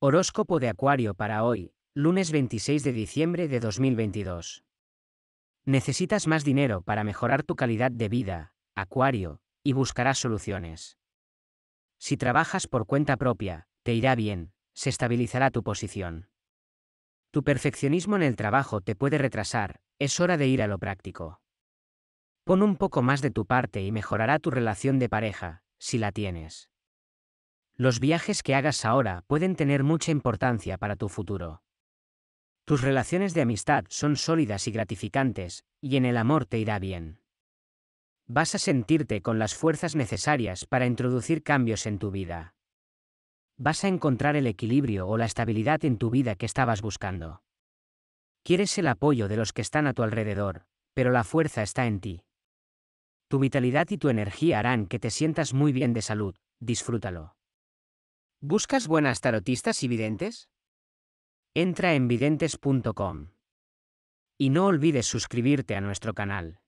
Horóscopo de Acuario para hoy, lunes 26 de diciembre de 2022. Necesitas más dinero para mejorar tu calidad de vida, Acuario, y buscarás soluciones. Si trabajas por cuenta propia, te irá bien, se estabilizará tu posición. Tu perfeccionismo en el trabajo te puede retrasar, es hora de ir a lo práctico. Pon un poco más de tu parte y mejorará tu relación de pareja, si la tienes. Los viajes que hagas ahora pueden tener mucha importancia para tu futuro. Tus relaciones de amistad son sólidas y gratificantes, y en el amor te irá bien. Vas a sentirte con las fuerzas necesarias para introducir cambios en tu vida. Vas a encontrar el equilibrio o la estabilidad en tu vida que estabas buscando. Quieres el apoyo de los que están a tu alrededor, pero la fuerza está en ti. Tu vitalidad y tu energía harán que te sientas muy bien de salud, disfrútalo. ¿Buscas buenas tarotistas y videntes? Entra en videntes.com. Y no olvides suscribirte a nuestro canal.